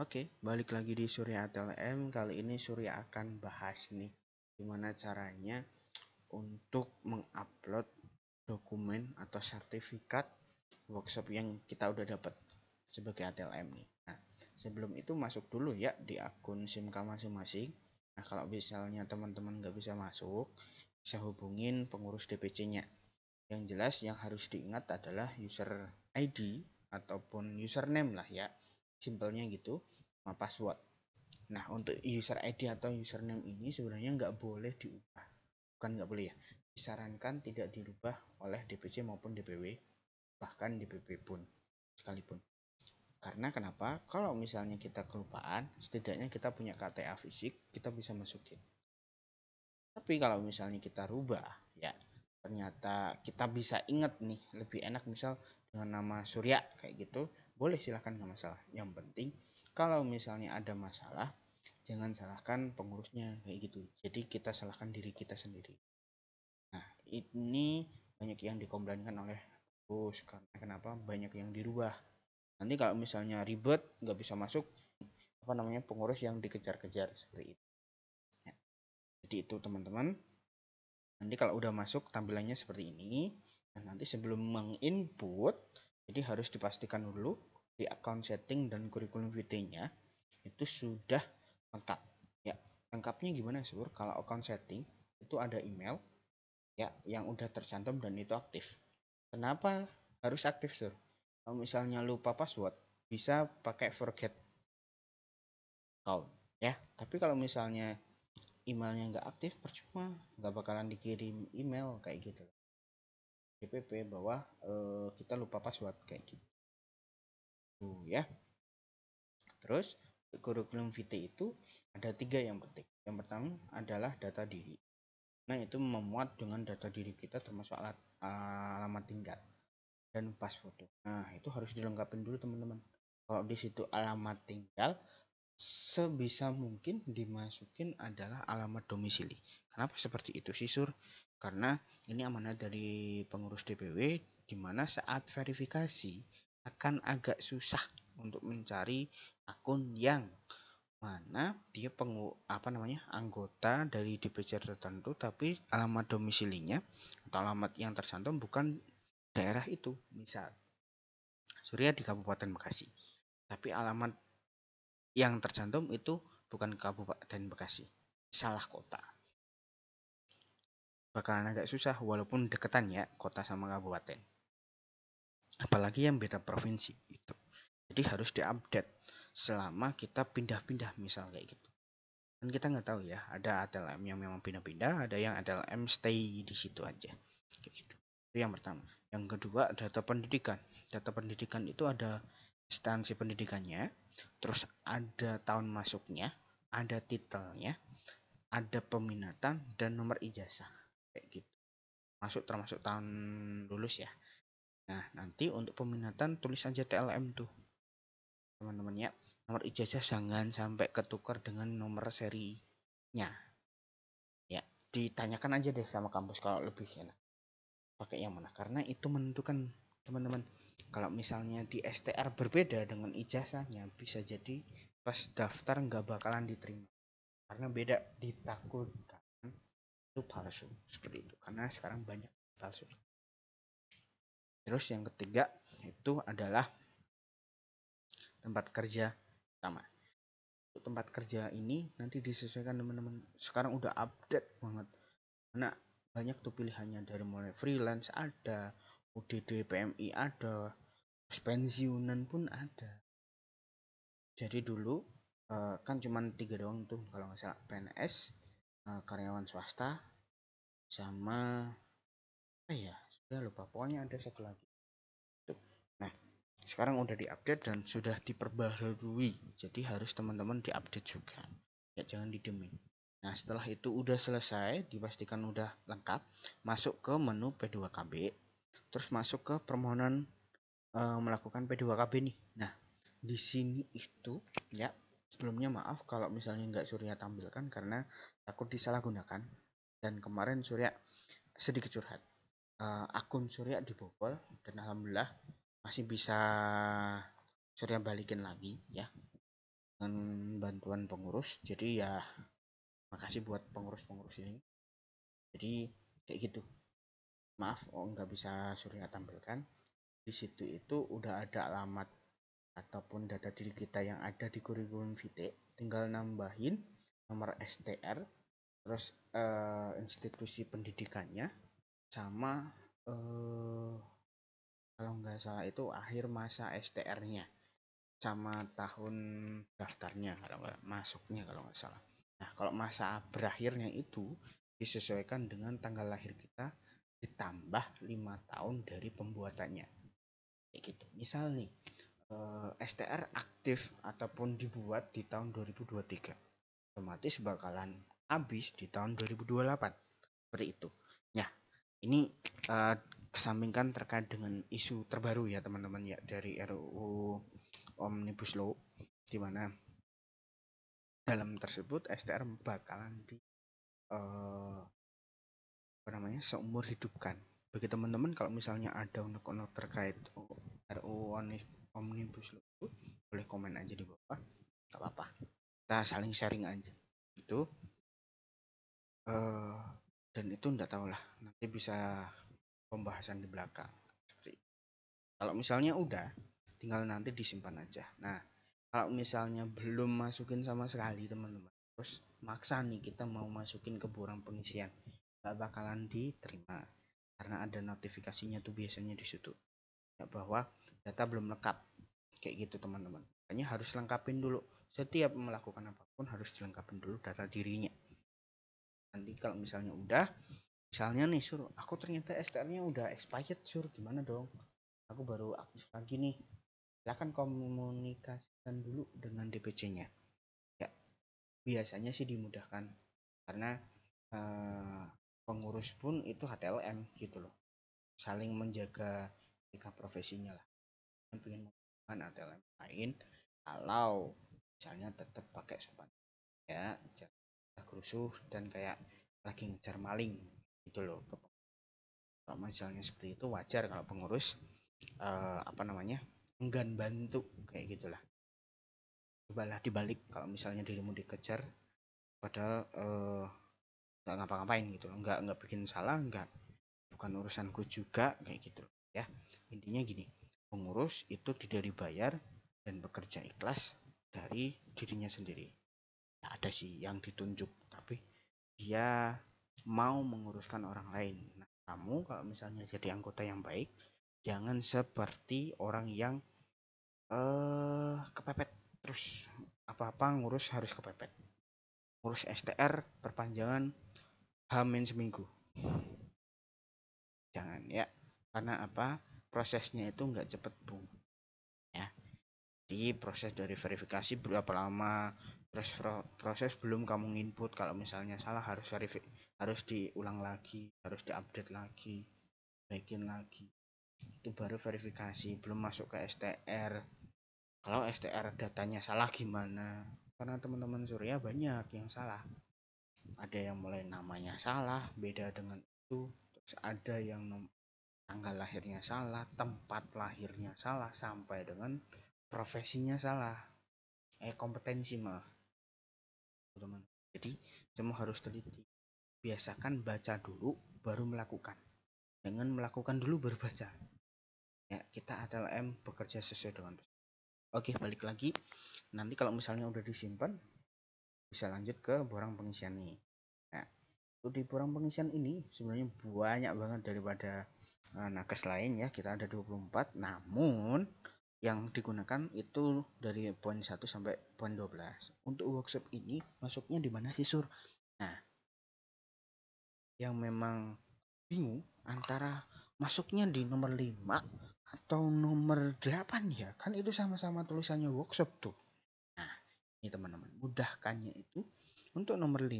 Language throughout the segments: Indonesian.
Oke, balik lagi di Surya ATLM. Kali ini Surya akan bahas nih gimana caranya untuk mengupload dokumen atau sertifikat workshop yang kita udah dapat sebagai ATLM nih. Nah, sebelum itu masuk dulu ya di akun SIMK masing-masing. Nah, kalau misalnya teman-teman nggak bisa masuk, bisa hubungin pengurus DPC-nya. Yang jelas yang harus diingat adalah user ID ataupun username lah ya simpelnya gitu sama password nah untuk user ID atau username ini sebenarnya nggak boleh diubah bukan nggak boleh ya disarankan tidak dirubah oleh DPC maupun DPW bahkan DPP pun sekalipun karena kenapa kalau misalnya kita kelupaan setidaknya kita punya KTA fisik kita bisa masukin tapi kalau misalnya kita rubah ya ternyata kita bisa inget nih lebih enak misal dengan nama Surya kayak gitu boleh silahkan nggak masalah yang penting kalau misalnya ada masalah jangan salahkan pengurusnya kayak gitu jadi kita salahkan diri kita sendiri nah ini banyak yang dikomplainkan oleh pengurus karena kenapa banyak yang dirubah nanti kalau misalnya ribet nggak bisa masuk apa namanya pengurus yang dikejar-kejar seperti itu ya. jadi itu teman-teman nanti kalau udah masuk tampilannya seperti ini dan nah, nanti sebelum menginput jadi harus dipastikan dulu di account setting dan kurikulum vitae-nya itu sudah lengkap. Ya, lengkapnya gimana sur? Kalau account setting itu ada email ya yang udah tercantum dan itu aktif. Kenapa harus aktif sur? Kalau misalnya lupa password bisa pakai forget account ya. Tapi kalau misalnya emailnya nggak aktif percuma nggak bakalan dikirim email kayak gitu DPP bahwa uh, kita lupa password kayak gitu uh, ya terus kurikulum vitae itu ada tiga yang penting yang pertama adalah data diri nah itu memuat dengan data diri kita termasuk alat alamat tinggal dan pas foto nah itu harus dilengkapi dulu teman-teman kalau di situ alamat tinggal sebisa mungkin dimasukin adalah alamat domisili. Kenapa seperti itu sih Sur? karena ini amanah dari pengurus DPW di mana saat verifikasi akan agak susah untuk mencari akun yang mana dia pengu apa namanya anggota dari DPC tertentu tapi alamat domisilinya atau alamat yang tercantum bukan daerah itu misal Surya di Kabupaten Bekasi tapi alamat yang tercantum itu bukan Kabupaten Bekasi salah kota bakalan agak susah walaupun deketan ya kota sama kabupaten. Apalagi yang beda provinsi itu. Jadi harus diupdate selama kita pindah-pindah misal kayak gitu. dan kita nggak tahu ya, ada ATLM yang memang pindah-pindah, ada yang ATLM stay di situ aja. Kayak gitu. Itu yang pertama. Yang kedua, data pendidikan. Data pendidikan itu ada instansi pendidikannya, terus ada tahun masuknya, ada titelnya, ada peminatan dan nomor ijazah kayak gitu masuk termasuk tahun lulus ya nah nanti untuk peminatan tulis aja TLM tuh teman-teman ya nomor ijazah jangan sampai ketukar dengan nomor serinya ya ditanyakan aja deh sama kampus kalau lebih enak pakai yang mana karena itu menentukan teman-teman kalau misalnya di STR berbeda dengan ijazahnya bisa jadi pas daftar nggak bakalan diterima karena beda ditakutkan itu palsu seperti itu karena sekarang banyak palsu terus yang ketiga itu adalah tempat kerja sama tempat kerja ini nanti disesuaikan teman-teman sekarang udah update banget karena banyak tuh pilihannya dari mulai freelance ada UDD PMI ada pensiunan pun ada jadi dulu eh, kan cuma tiga doang tuh kalau nggak salah PNS Eh, karyawan swasta sama apa ya sudah lupa pokoknya ada satu lagi nah sekarang udah diupdate dan sudah diperbaharui jadi harus teman-teman diupdate juga ya jangan didemin nah setelah itu udah selesai dipastikan udah lengkap masuk ke menu P2KB terus masuk ke permohonan e, melakukan P2KB nih nah di sini itu ya Sebelumnya maaf kalau misalnya nggak Surya tampilkan karena takut disalahgunakan. Dan kemarin Surya sedikit curhat. Uh, akun Surya dibobol dan alhamdulillah masih bisa Surya balikin lagi ya dengan bantuan pengurus. Jadi ya makasih buat pengurus-pengurus ini. Jadi kayak gitu. Maaf, oh nggak bisa Surya tampilkan. Di situ itu udah ada alamat ataupun data diri kita yang ada di kurikulum vitae tinggal nambahin nomor STR terus uh, institusi pendidikannya sama uh, kalau nggak salah itu akhir masa STR-nya sama tahun daftarnya kalau nggak masuknya kalau nggak salah nah kalau masa berakhirnya itu disesuaikan dengan tanggal lahir kita ditambah lima tahun dari pembuatannya kayak gitu misal nih eh, STR aktif ataupun dibuat di tahun 2023 otomatis bakalan habis di tahun 2028 seperti itu ya ini eh, kesampingkan terkait dengan isu terbaru ya teman-teman ya dari RUU Omnibus Law di mana dalam tersebut STR bakalan di eh, apa namanya seumur hidupkan bagi teman-teman kalau misalnya ada unek-unek terkait RUU omnibus law boleh komen aja di bawah nggak apa-apa kita saling sharing aja itu uh, eh, dan itu ndak tahu lah nanti bisa pembahasan di belakang seperti kalau misalnya udah tinggal nanti disimpan aja nah kalau misalnya belum masukin sama sekali teman-teman terus maksa nih kita mau masukin ke borang pengisian nggak bakalan diterima karena ada notifikasinya tuh biasanya di situ ya bahwa data belum lengkap kayak gitu teman-teman makanya harus lengkapin dulu setiap melakukan apapun harus dilengkapin dulu data dirinya nanti kalau misalnya udah misalnya nih sur aku ternyata STR-nya udah expired sur gimana dong aku baru aktif lagi nih silahkan komunikasikan dulu dengan DPC-nya ya biasanya sih dimudahkan karena eh, pengurus pun itu HTLM gitu loh saling menjaga etika profesinya lah yang atau kan yang lain kalau misalnya tetap pakai sopan ya jangan kerusuh dan kayak lagi ngejar maling gitu loh kalau misalnya seperti itu wajar kalau pengurus eh, apa namanya enggan bantu kayak gitulah cobalah dibalik kalau misalnya dirimu dikejar padahal eh, nggak ngapa-ngapain gitu loh nggak nggak bikin salah nggak bukan urusanku juga kayak gitu loh, ya intinya gini pengurus itu tidak dibayar dan bekerja ikhlas dari dirinya sendiri. Tak ada sih yang ditunjuk, tapi dia mau menguruskan orang lain. Nah, kamu kalau misalnya jadi anggota yang baik, jangan seperti orang yang eh uh, kepepet terus apa-apa ngurus harus kepepet. Ngurus STR perpanjangan hamin seminggu Jangan ya. Karena apa? prosesnya itu nggak cepet bu ya di proses dari verifikasi berapa lama proses proses belum kamu input kalau misalnya salah harus verifik harus diulang lagi harus diupdate lagi bikin lagi itu baru verifikasi belum masuk ke STR kalau STR datanya salah gimana karena teman-teman surya banyak yang salah ada yang mulai namanya salah beda dengan itu terus ada yang tanggal lahirnya salah, tempat lahirnya salah, sampai dengan profesinya salah. Eh, kompetensi maaf. Teman. Jadi, semua harus teliti. Biasakan baca dulu, baru melakukan. Jangan melakukan dulu berbaca. baca. Ya, kita ATLM bekerja sesuai dengan Oke, balik lagi. Nanti kalau misalnya udah disimpan, bisa lanjut ke borang pengisian ini. Nah, itu di borang pengisian ini sebenarnya banyak banget daripada Eh, nakes lain ya kita ada 24 namun yang digunakan itu dari poin 1 sampai poin 12 untuk workshop ini masuknya di mana sih sur nah yang memang bingung antara masuknya di nomor 5 atau nomor 8 ya kan itu sama-sama tulisannya workshop tuh nah ini teman-teman mudahkannya itu untuk nomor 5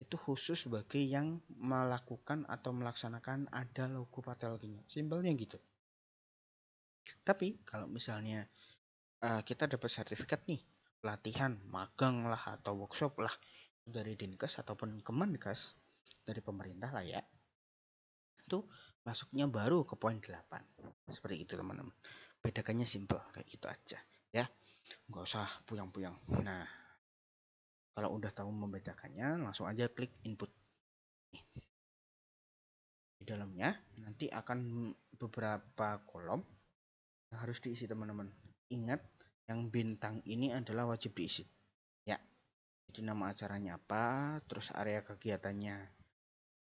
itu khusus bagi yang melakukan atau melaksanakan ada logo patologinya. Simpelnya gitu. Tapi kalau misalnya uh, kita dapat sertifikat nih, pelatihan, magang lah atau workshop lah dari Dinkes ataupun Kemenkes dari pemerintah lah ya. Itu masuknya baru ke poin 8. Seperti itu teman-teman. Bedakannya simple kayak gitu aja ya. Nggak usah puyang-puyang. Nah, kalau udah tahu membedakannya, langsung aja klik input. Di dalamnya nanti akan beberapa kolom yang harus diisi teman-teman. Ingat, yang bintang ini adalah wajib diisi. Ya. Jadi nama acaranya apa, terus area kegiatannya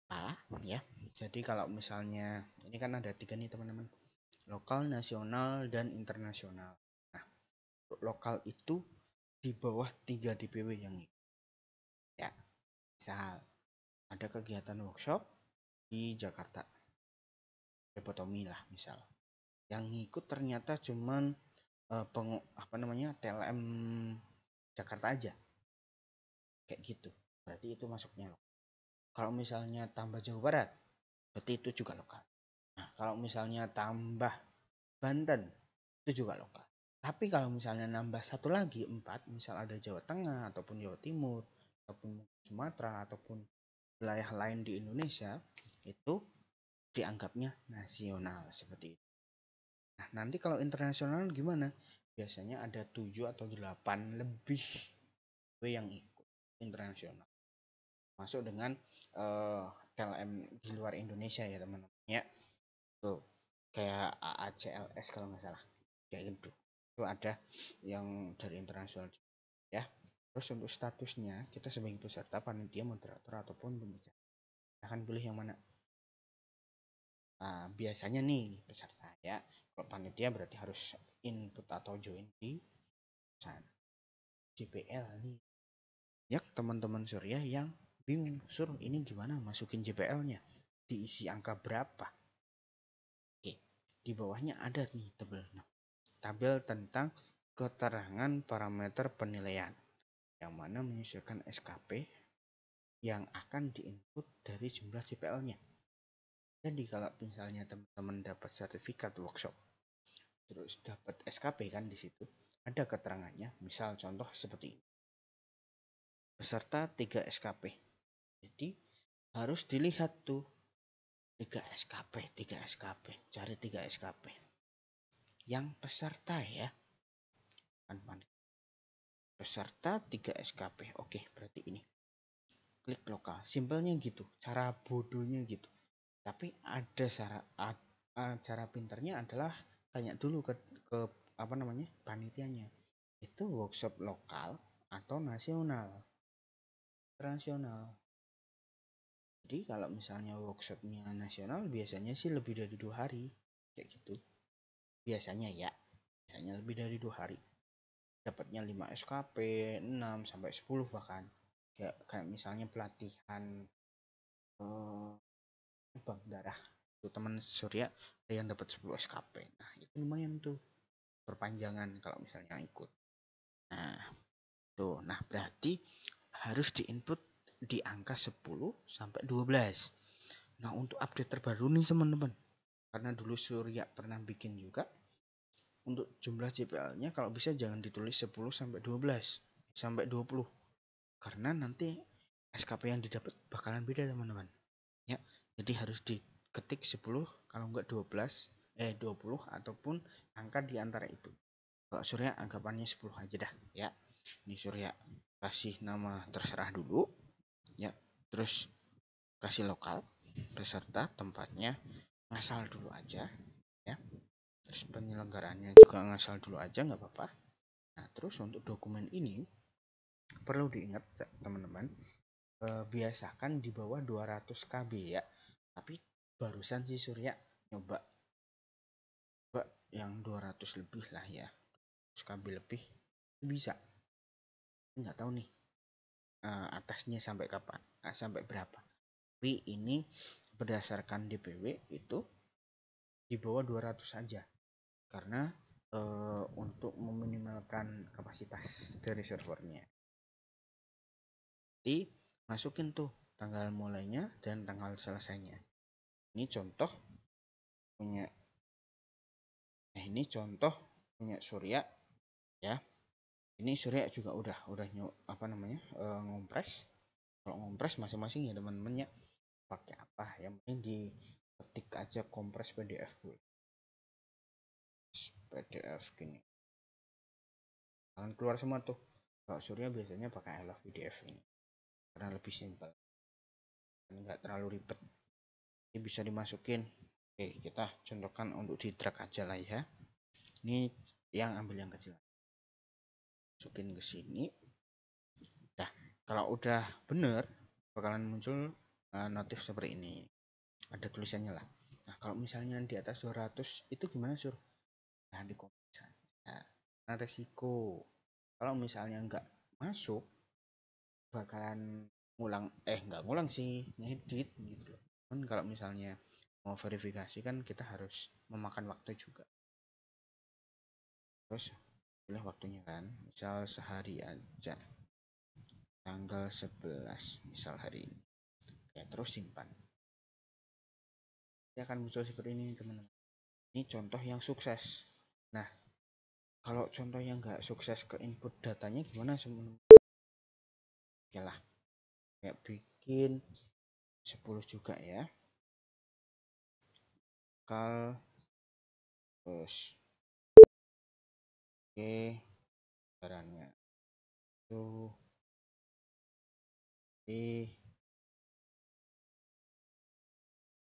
apa, ya. Jadi kalau misalnya ini kan ada tiga nih teman-teman. Lokal, nasional, dan internasional Nah, lokal itu di bawah 3 DPW yang Misal, ada kegiatan workshop di Jakarta. Lobotomi lah misal. Yang ngikut ternyata cuman uh, eh, peng apa namanya? TLM Jakarta aja. Kayak gitu. Berarti itu masuknya lokal. Kalau misalnya tambah Jawa Barat, berarti itu juga lokal. Nah, kalau misalnya tambah Banten, itu juga lokal. Tapi kalau misalnya nambah satu lagi, empat, misal ada Jawa Tengah ataupun Jawa Timur, ataupun Sumatera ataupun wilayah lain di Indonesia itu dianggapnya nasional seperti itu. Nah, nanti kalau internasional gimana? Biasanya ada 7 atau 8 lebih yang ikut internasional. Masuk dengan uh, eh, TLM di luar Indonesia ya, teman-teman ya. Tuh, kayak AACLS kalau nggak salah. Kayak itu Itu ada yang dari internasional ya. Terus untuk statusnya, kita sebagai peserta, panitia, moderator, ataupun pembicara. Akan pilih yang mana? Nah, biasanya nih peserta ya, kalau panitia berarti harus input atau join di pesan JPL nih. Ya teman-teman surya yang bingung, sur ini gimana masukin JPL-nya? Diisi angka berapa? Oke, di bawahnya ada nih tabel. Nah, tabel tentang keterangan parameter penilaian yang mana menyesuaikan SKP yang akan diinput dari jumlah CPL-nya. Jadi kalau misalnya teman-teman dapat sertifikat workshop, terus dapat SKP kan di situ, ada keterangannya, misal contoh seperti ini. Peserta 3 SKP. Jadi harus dilihat tuh 3 SKP, 3 SKP, cari 3 SKP. Yang peserta ya, teman-teman peserta 3 SKP. Oke, berarti ini. Klik lokal. Simpelnya gitu, cara bodohnya gitu. Tapi ada cara cara pinternya adalah tanya dulu ke ke apa namanya? panitianya. Itu workshop lokal atau nasional? Internasional. Jadi kalau misalnya workshopnya nasional biasanya sih lebih dari dua hari kayak gitu. Biasanya ya, biasanya lebih dari dua hari dapatnya 5 SKP 6 sampai 10 bahkan ya kayak misalnya pelatihan eh, bank darah itu teman surya ada yang dapat 10 SKP nah itu lumayan tuh perpanjangan kalau misalnya ikut nah tuh nah berarti harus diinput di angka 10 sampai 12 nah untuk update terbaru nih teman-teman karena dulu surya pernah bikin juga untuk jumlah JPL-nya kalau bisa jangan ditulis 10 sampai 12 sampai 20 karena nanti SKP yang didapat bakalan beda teman-teman ya jadi harus diketik 10 kalau enggak 12 eh 20 ataupun angka di antara itu kalau Surya anggapannya 10 aja dah ya ini Surya kasih nama terserah dulu ya terus kasih lokal peserta tempatnya asal dulu aja ya terus penyelenggaraannya juga ngasal dulu aja nggak apa-apa nah terus untuk dokumen ini perlu diingat teman-teman eh, biasakan di bawah 200 KB ya tapi barusan si Surya nyoba coba yang 200 lebih lah ya 200 KB lebih bisa nggak tahu nih eh, atasnya sampai kapan nah, sampai berapa tapi ini berdasarkan DPW itu di bawah 200 saja karena e, untuk meminimalkan kapasitas dari servernya jadi masukin tuh tanggal mulainya dan tanggal selesainya ini contoh punya nah ini contoh punya surya ya ini surya juga udah udah nyu apa namanya e, ngompres kalau ngompres masing-masing ya teman temannya pakai apa yang penting di ketik aja kompres pdf dulu. PDF gini kalian keluar semua tuh browsernya biasanya pakai I PDF e ini karena lebih simpel dan enggak terlalu ribet ini bisa dimasukin oke kita contohkan untuk di drag aja lah ya ini yang ambil yang kecil masukin ke sini nah kalau udah bener bakalan muncul eh, notif seperti ini ada tulisannya lah nah kalau misalnya di atas 200 itu gimana sur jangan nah, dikompres saja karena resiko kalau misalnya nggak masuk bakalan ngulang eh nggak ngulang sih ngedit gitu loh kan kalau misalnya mau verifikasi kan kita harus memakan waktu juga terus boleh waktunya kan misal sehari aja tanggal 11 misal hari ini ya terus simpan dia akan muncul seperti ini teman-teman ini contoh yang sukses Nah, kalau contohnya nggak sukses ke input datanya gimana semuanya Oke lah. Kayak bikin 10 juga ya. Kal terus Oke, barangnya itu di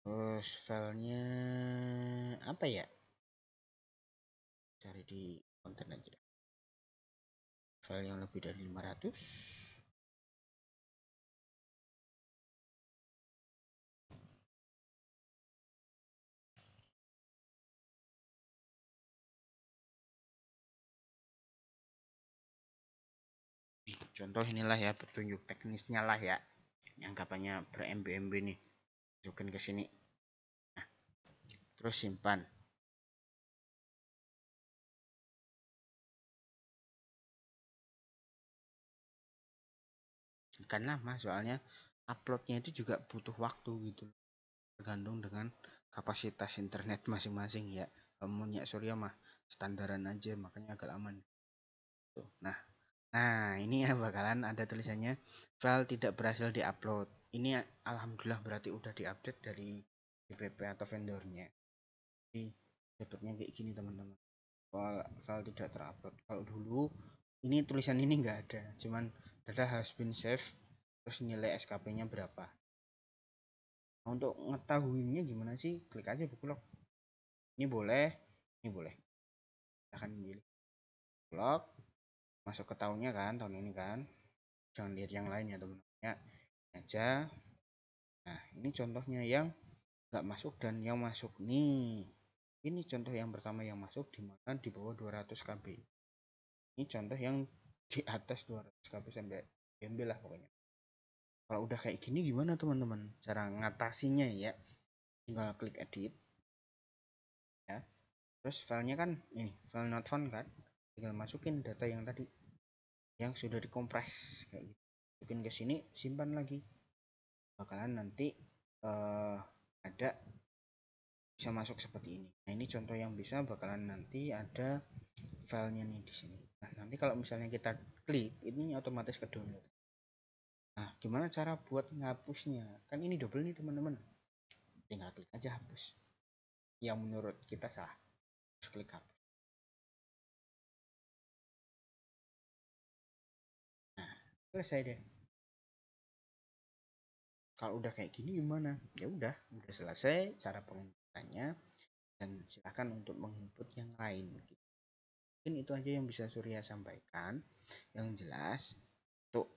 terus filenya apa ya cari di konten aja file yang lebih dari 500 contoh inilah ya petunjuk teknisnya lah ya yang katanya ber MB nih tunjukin ke sini nah, terus simpan akan lama soalnya uploadnya itu juga butuh waktu gitu tergantung dengan kapasitas internet masing-masing ya kalau ya surya mah standaran aja makanya agak aman tuh nah nah ini ya bakalan ada tulisannya file tidak berhasil diupload ini alhamdulillah berarti udah diupdate dari DPP atau vendornya jadi dapatnya kayak gini teman-teman file, file tidak terupload kalau dulu ini tulisan ini enggak ada cuman data has been save terus nilai SKP nya berapa nah, untuk mengetahuinya gimana sih klik aja buku log ini boleh ini boleh akan pilih log masuk ke tahunnya kan tahun ini kan jangan lihat yang lainnya teman-teman ya aja nah ini contohnya yang nggak masuk dan yang masuk nih ini contoh yang pertama yang masuk mana? di bawah 200 KB ini contoh yang di atas 200 kb sampai gembel lah pokoknya kalau udah kayak gini gimana teman-teman cara ngatasinya ya tinggal klik edit ya terus filenya kan ini file not found kan tinggal masukin data yang tadi yang sudah dikompres kayak gitu masukin ke sini simpan lagi bakalan nanti uh, ada bisa masuk seperti ini nah ini contoh yang bisa bakalan nanti ada filenya nih di sini nah nanti kalau misalnya kita klik ini otomatis ke download nah gimana cara buat ngapusnya kan ini double nih teman-teman tinggal klik aja hapus yang menurut kita salah terus klik hapus nah selesai deh kalau udah kayak gini gimana ya udah udah selesai cara pengen masukannya dan silahkan untuk menginput yang lain. Gitu. Mungkin itu aja yang bisa Surya sampaikan. Yang jelas, untuk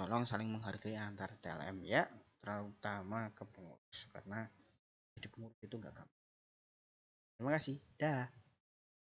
tolong saling menghargai antar TLM ya, terutama ke pengurus karena jadi pengurus itu nggak gampang. Terima kasih. Dah.